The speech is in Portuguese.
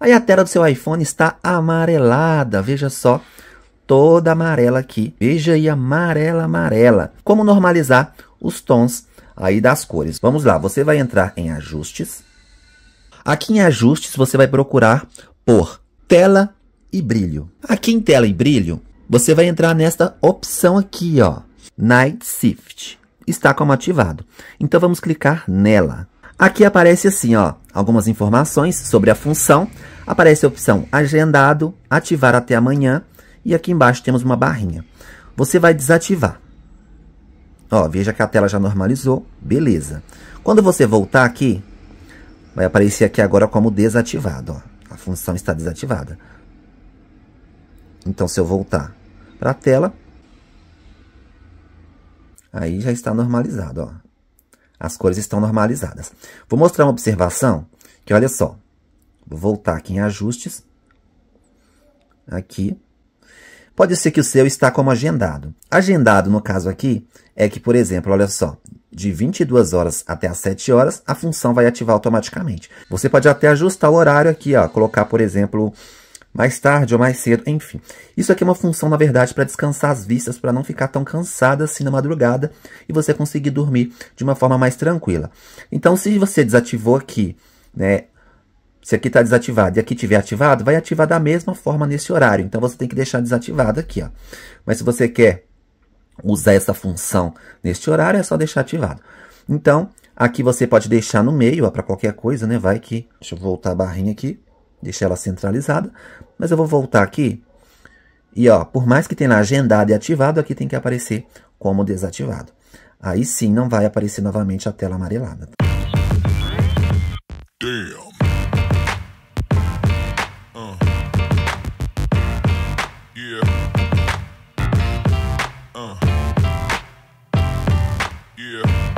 Aí a tela do seu iPhone está amarelada, veja só, toda amarela aqui. Veja aí, amarela, amarela. Como normalizar os tons aí das cores? Vamos lá, você vai entrar em ajustes. Aqui em ajustes você vai procurar por tela e brilho. Aqui em tela e brilho, você vai entrar nesta opção aqui, ó, Night Shift. Está como ativado. Então vamos clicar nela. Aqui aparece assim, ó, algumas informações sobre a função, Aparece a opção agendado, ativar até amanhã e aqui embaixo temos uma barrinha. Você vai desativar. Ó, veja que a tela já normalizou, beleza. Quando você voltar aqui, vai aparecer aqui agora como desativado, ó. A função está desativada. Então, se eu voltar para a tela, aí já está normalizado, ó. As cores estão normalizadas. Vou mostrar uma observação que, olha só, voltar aqui em ajustes, aqui, pode ser que o seu está como agendado. Agendado, no caso aqui, é que, por exemplo, olha só, de 22 horas até as 7 horas, a função vai ativar automaticamente. Você pode até ajustar o horário aqui, ó, colocar, por exemplo, mais tarde ou mais cedo, enfim. Isso aqui é uma função, na verdade, para descansar as vistas, para não ficar tão cansada assim na madrugada e você conseguir dormir de uma forma mais tranquila. Então, se você desativou aqui, né, se aqui está desativado e aqui tiver ativado, vai ativar da mesma forma nesse horário. Então, você tem que deixar desativado aqui. Ó. Mas se você quer usar essa função neste horário, é só deixar ativado. Então, aqui você pode deixar no meio para qualquer coisa, né? Vai que... Deixa eu voltar a barrinha aqui. Deixar ela centralizada. Mas eu vou voltar aqui. E, ó, por mais que tenha agendado e ativado, aqui tem que aparecer como desativado. Aí sim, não vai aparecer novamente a tela amarelada. Damn. Uh. Yeah.